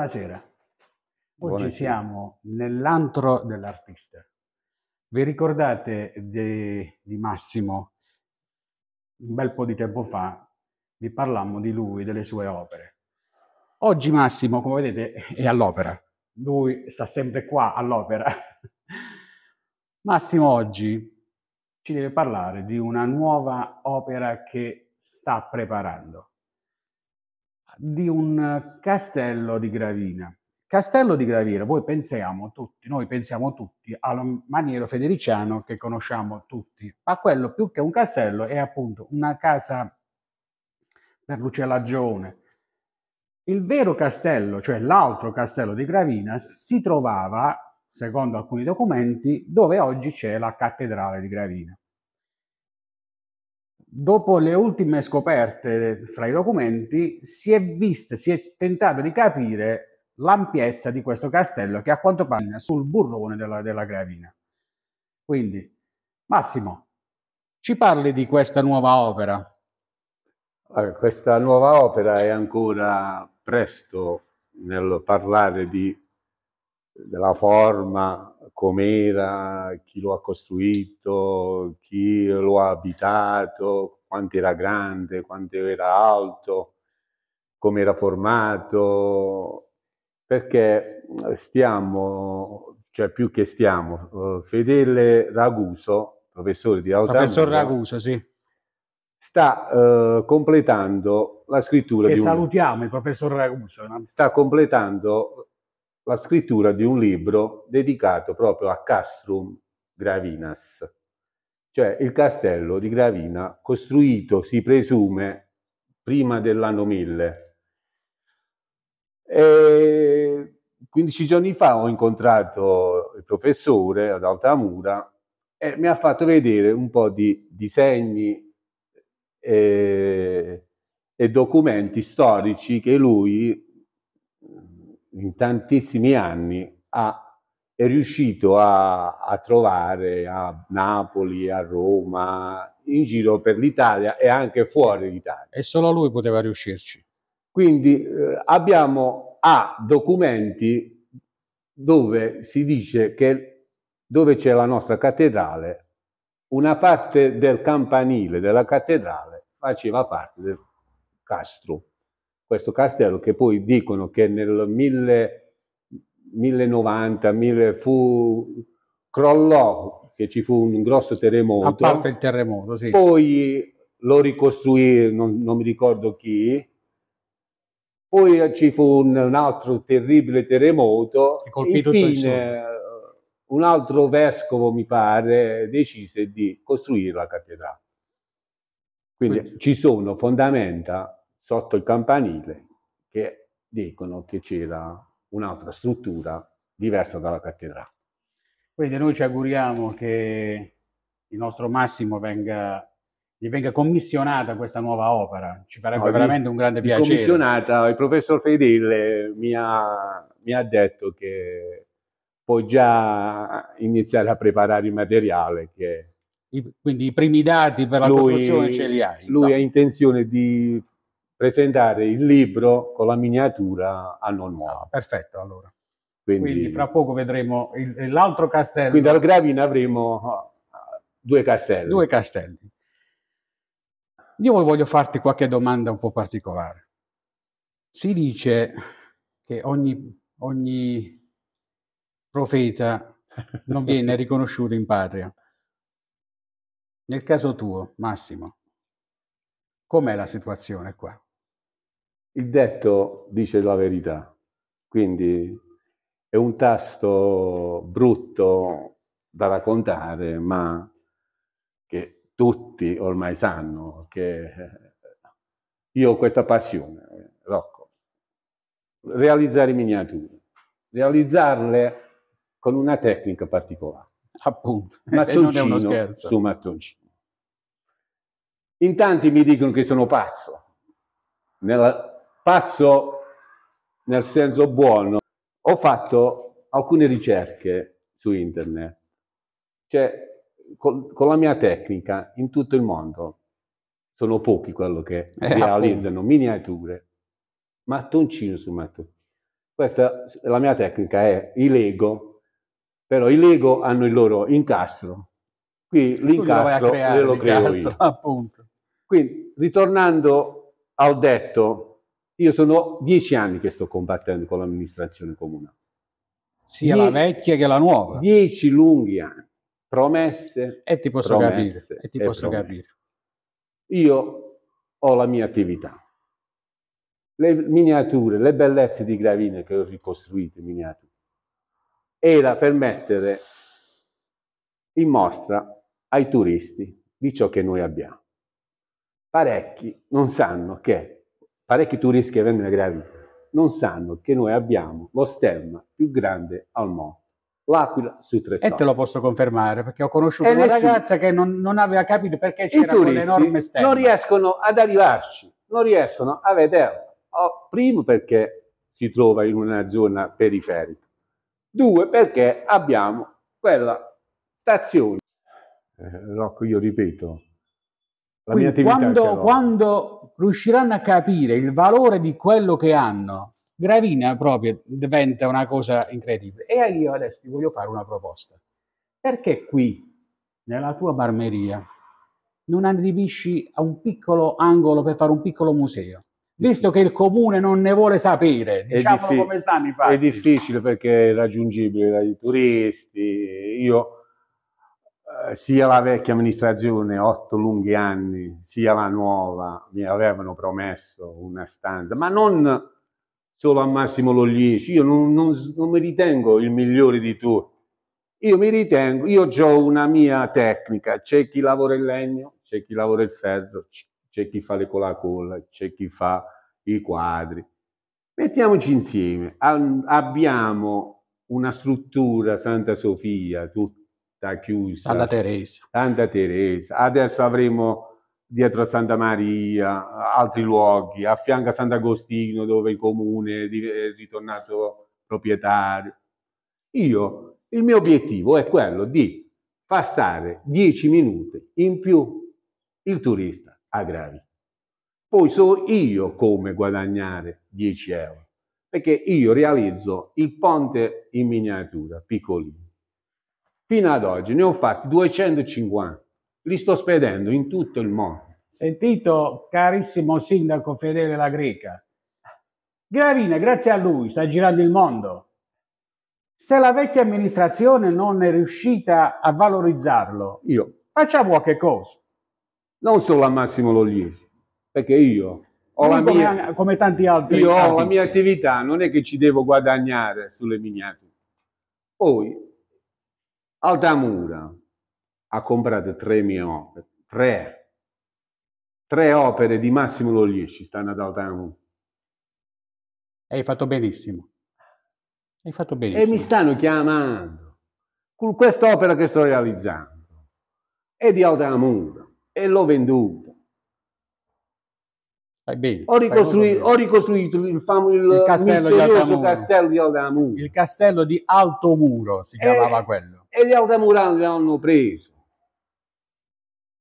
Buonasera. Oggi Buonasera. siamo nell'antro dell'artista. Vi ricordate di, Massimo? Un bel po' di tempo fa vi parlammo di lui, delle sue opere. Oggi Massimo, come vedete, è all'opera. Lui sta sempre qua all'opera. Massimo oggi ci deve parlare di una nuova opera che sta preparando di un eh, castello di gravina. Castello di Gravina, poi pensiamo tutti, noi pensiamo tutti al maniero federiciano che conosciamo tutti, ma quello più che un castello è appunto una casa per l'ucellagione. Il vero castello, cioè l'altro castello di Gravina, si trovava, secondo alcuni documenti, dove oggi c'è la cattedrale di Gravina dopo le ultime scoperte fra i documenti, si è vista, si è tentato di capire l'ampiezza di questo castello che a quanto pare è sul burrone della, della gravina. Quindi, Massimo, ci parli di questa nuova opera? Allora, questa nuova opera è ancora presto nel parlare di della forma, com'era, chi lo ha costruito, chi lo ha abitato, quanto era grande, quanto era alto, come era formato, perché stiamo, cioè più che stiamo, eh, Fedele Raguso, professore di Altamura, Professor Raguso, sì. sta eh, completando la scrittura e di un... il professor Raguso. Sta completando la scrittura di un libro dedicato proprio a Castrum Gravinas, cioè il castello di Gravina costruito, si presume, prima dell'anno 1000. E 15 giorni fa ho incontrato il professore ad Altamura e mi ha fatto vedere un po' di disegni e, eh, e documenti storici che lui in tantissimi anni ha, è riuscito a, a trovare a Napoli, a Roma, in giro per l'Italia e anche fuori l'Italia. E solo lui poteva riuscirci. Quindi eh, abbiamo A documenti dove si dice che dove c'è la nostra cattedrale, una parte del campanile della cattedrale faceva parte del castro questo castello che poi dicono che nel 1000, 1090 1000 fu, crollò, che ci fu un grosso terremoto. A parte il terremoto, sì. Poi lo ricostruì, non, non mi ricordo chi, poi ci fu un, un altro terribile terremoto, che colpì infine eh, un altro vescovo, mi pare, decise di costruire la cattedrale. Quindi, Quindi. ci sono fondamenta sotto il campanile che dicono che c'era un'altra struttura diversa dalla cattedrale. Quindi noi ci auguriamo che il nostro Massimo venga, gli venga commissionata questa nuova opera, ci farebbe no, veramente un grande piacere. Commissionata, il professor Fedele mi ha, mi ha detto che può già iniziare a preparare il materiale che quindi i primi dati per la lui, costruzione ce li hai. Lui insomma. ha intenzione di presentare il libro con la miniatura anno ah, nuovo. Ah, perfetto, allora. Quindi, quindi, fra poco vedremo l'altro castello. Quindi al Gravina avremo ah, due castelli. Due castelli. Io voglio farti qualche domanda un po' particolare. Si dice che ogni, ogni profeta non viene riconosciuto in patria. Nel caso tuo, Massimo, com'è la situazione qua? Il detto dice la verità, quindi è un tasto brutto da raccontare, ma che tutti ormai sanno che eh, io ho questa passione, Rocco, realizzare miniature, realizzarle con una tecnica particolare. Appunto, mattoncino e su mattoncino. In tanti mi dicono che sono pazzo, nella, Pazzo nel senso buono, ho fatto alcune ricerche su internet, cioè con, con la mia tecnica in tutto il mondo. Sono pochi quello che eh, realizzano appunto. miniature, mattoncino su mattoncino. Questa, la mia tecnica è i Lego, però i Lego hanno il loro incastro. Qui l'incastro lo, creare, lo creo incastro, Quindi, ritornando al detto io sono dieci anni che sto combattendo con l'amministrazione comunale. Sia Die- la vecchia che la nuova. Dieci lunghi anni. Promesse. E ti posso capire. E ti e posso promesse. capire. Io ho la mia attività. Le miniature, le bellezze di Gravina che ho ricostruito, in miniature, era per mettere in mostra ai turisti di ciò che noi abbiamo. Parecchi non sanno che parecchi turisti che vengono gravi non sanno che noi abbiamo lo stemma più grande al mondo. L'Aquila sui tre E te lo posso confermare perché ho conosciuto e una nessuno. ragazza che non, non, aveva capito perché c'era quell'enorme stemma. Non riescono ad arrivarci, non riescono a vederla. Oh, primo perché si trova in una zona periferica, due perché abbiamo quella stazione. Eh, Rocco, io ripeto, la Quindi, quando, quando riusciranno a capire il valore di quello che hanno, Gravina proprio diventa una cosa incredibile. E io adesso ti voglio fare una proposta. Perché qui, nella tua barmeria, non adibisci a un piccolo angolo per fare un piccolo museo? Visto che il comune non ne vuole sapere, diciamolo come stanno i fatti. È difficile perché è raggiungibile dai turisti. Io eh, sia la vecchia amministrazione, otto lunghi anni, sia la nuova, mi avevano promesso una stanza, ma non solo a Massimo Loglieci, io non, non, non mi ritengo il migliore di tutti, io mi ritengo, io ho una mia tecnica, c'è chi lavora il legno, c'è chi lavora il ferro, c'è chi fa le colacolla, c'è chi fa i quadri. Mettiamoci insieme, abbiamo una struttura Santa Sofia, tutta sta chiusa. Santa Teresa. Santa Teresa. Adesso avremo dietro a Santa Maria, altri luoghi, a fianco a Sant'Agostino dove il comune è ritornato proprietario. Io, il mio obiettivo è quello di far stare 10 minuti in più il turista a Gravi. Poi so io come guadagnare 10 euro, perché io realizzo il ponte in miniatura, piccolino Fino ad oggi ne ho fatti 250, li sto spedendo in tutto il mondo. Sentito, carissimo sindaco Fedele La Greca, Gravina, grazie a lui, sta girando il mondo. Se la vecchia amministrazione non è riuscita a valorizzarlo, io. facciamo qualche cosa. Non solo a Massimo Logliesi, perché io ho la come, mia... come tanti altri. Io ho la mia attività, non è che ci devo guadagnare sulle miniature. Poi Altamura ha comprato tre mie opere, tre, tre opere di Massimo Logliesci stanno ad Altamura. E hai fatto benissimo. Hai fatto benissimo. E mi stanno chiamando con quest'opera che sto realizzando. È di Altamura e l'ho venduta. Bene, ho, ricostruito, ho, ricostruito, il, famoso il, il castello, di castello, Il castello di Altomuro si eh, chiamava e quello e gli altamurani l'hanno presi.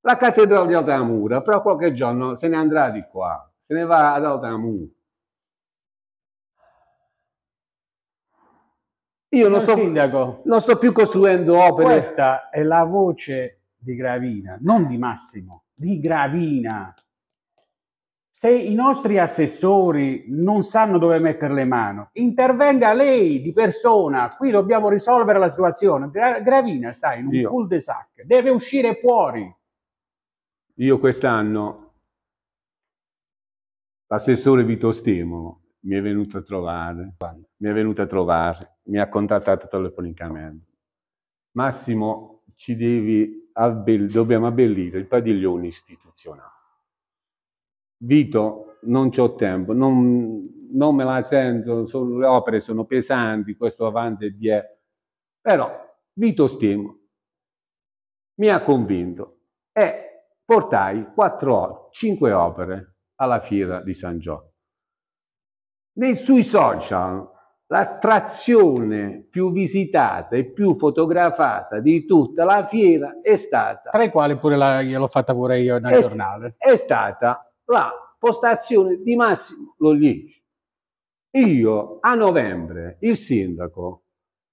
La cattedrale di Altamura, però qualche giorno se ne andrà di qua, se ne va ad Altamura. Io non, sto, sindaco, non sto più costruendo opere. Questa è la voce di Gravina, non di Massimo, di Gravina. Se i nostri assessori non sanno dove mettere le mani, intervenga lei di persona. Qui dobbiamo risolvere la situazione. Gra- Gravina sta in un cul de sac, deve uscire fuori. Io quest'anno, l'assessore Vito Stemolo mi è venuto a trovare, mi è venuto a trovare, mi ha contattato telefonicamente. Massimo, ci devi abbell- dobbiamo abbellire il padiglione istituzionale. Vito, non ho tempo, non, non, me la sento, sono, le opere sono pesanti, questo avanti e dietro. Però Vito Stimo mi ha convinto e portai 4, 5 opere alla fiera di San Giorgio. Nei, sui social l'attrazione più visitata e più fotografata di tutta la fiera è stata... Tra i quali pure la, l'ho fatta pure io nel è, giornale. È stata la postazione di Massimo Logli. Io a novembre, il sindaco,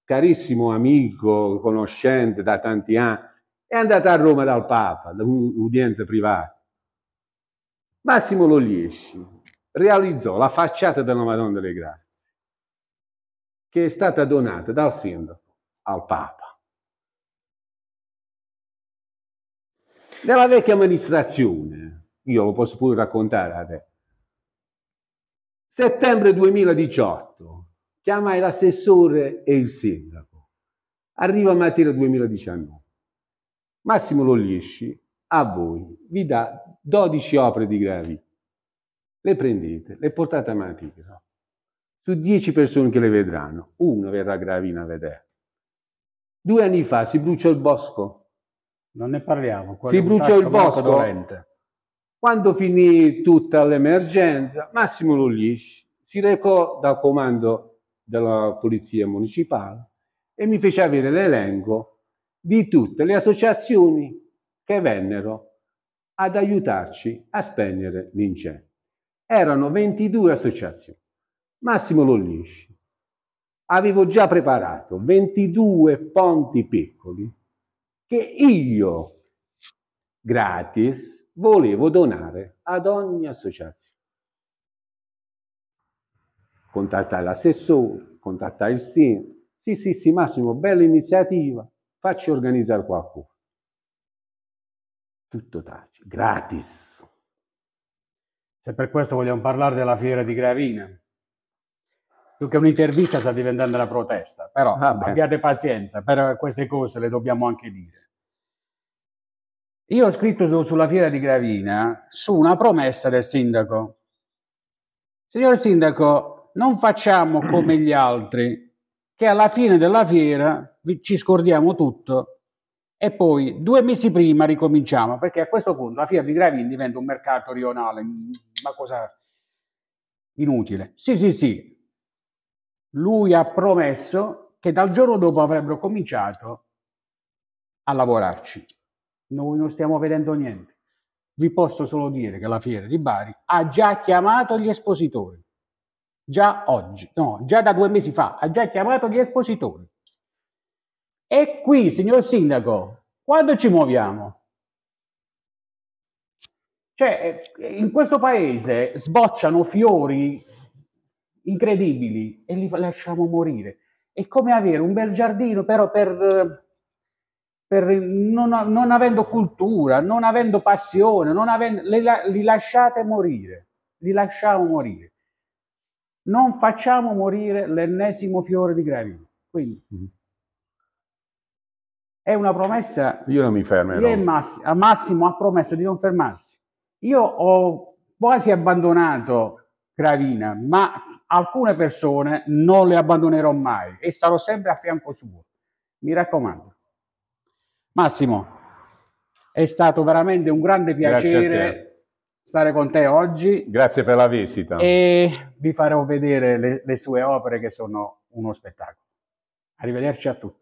carissimo amico, conoscente da tanti anni, è andato a Roma dal Papa, da un'udienza privata. Massimo Logliesci realizzò la facciata della Madonna delle Grazie, che è stata donata dal sindaco al Papa. Nella vecchia amministrazione io lo posso pure raccontare a te. Settembre 2018, chiamai l'assessore e il sindaco. Arriva Matera 2019. Massimo Lollisci, a voi, vi dà 12 opere di gravi. Le prendete, le portate a Matera. Su 10 persone che le vedranno, uno verrà gravina a vedere. Due anni fa si bruciò il bosco. Non ne parliamo. Si bruciò il bosco. Dolente. Quando finì tutta l'emergenza, Massimo Lullisci si recò dal comando della Polizia Municipale e mi fece avere l'elenco di tutte le associazioni che vennero ad aiutarci a spegnere l'incendio. Erano 22 associazioni. Massimo Lollisci avevo già preparato 22 ponti piccoli che io, gratis, volevo donare ad ogni associazione. Contattai l'assessore, contattai il sindaco. Sì, sì, sì, Massimo, bella iniziativa, facci organizzare qualcosa. Tutto tace, gratis. Se per questo vogliamo parlare della fiera di Gravina, più che un'intervista sta diventando una protesta, però ah, abbiate pazienza, però queste cose le dobbiamo anche dire. Io ho scritto su, sulla fiera di Gravina su una promessa del sindaco. Signor sindaco, non facciamo come gli altri, che alla fine della fiera ci scordiamo tutto e poi due mesi prima ricominciamo, perché a questo punto la fiera di Gravina diventa un mercato rionale, una cosa inutile. Sì, sì, sì. Lui ha promesso che dal giorno dopo avrebbero cominciato a lavorarci. Noi non stiamo vedendo niente. Vi posso solo dire che la Fiera di Bari ha già chiamato gli espositori. Già oggi, no, già da due mesi fa, ha già chiamato gli espositori. E qui, signor Sindaco, quando ci muoviamo? Cioè, eh, in questo paese sbocciano fiori incredibili e li lasciamo morire. È come avere un bel giardino, però per eh, per non, non, avendo cultura, non avendo passione, non avendo, li, li lasciate morire, li lasciamo morire. Non facciamo morire l'ennesimo fiore di gravino. Quindi mm -hmm. è una promessa. Io non mi fermerò. Lei Massimo, Massimo ha promesso di non fermarsi. Io ho quasi abbandonato Gravina, ma alcune persone non le abbandonerò mai e sarò sempre a fianco suo. Mi raccomando. Massimo, è stato veramente un grande piacere stare con te oggi. Grazie per la visita. E vi farò vedere le, le sue opere che sono uno spettacolo. Arrivederci a tutti.